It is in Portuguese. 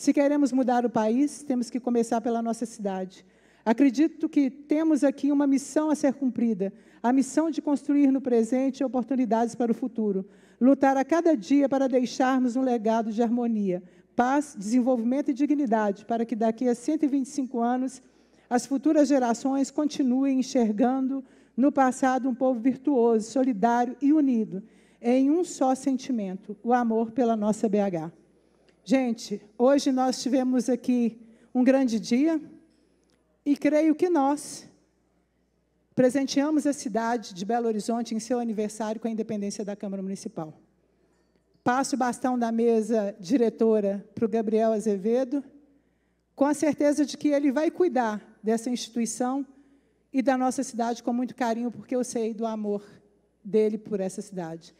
Se queremos mudar o país, temos que começar pela nossa cidade. Acredito que temos aqui uma missão a ser cumprida, a missão de construir no presente oportunidades para o futuro, lutar a cada dia para deixarmos um legado de harmonia, paz, desenvolvimento e dignidade, para que daqui a 125 anos as futuras gerações continuem enxergando no passado um povo virtuoso, solidário e unido, em um só sentimento, o amor pela nossa BH. Gente, hoje nós tivemos aqui um grande dia e creio que nós presenteamos a cidade de Belo Horizonte em seu aniversário com a independência da Câmara Municipal. Passo o bastão da mesa diretora para o Gabriel Azevedo, com a certeza de que ele vai cuidar dessa instituição e da nossa cidade com muito carinho, porque eu sei do amor dele por essa cidade.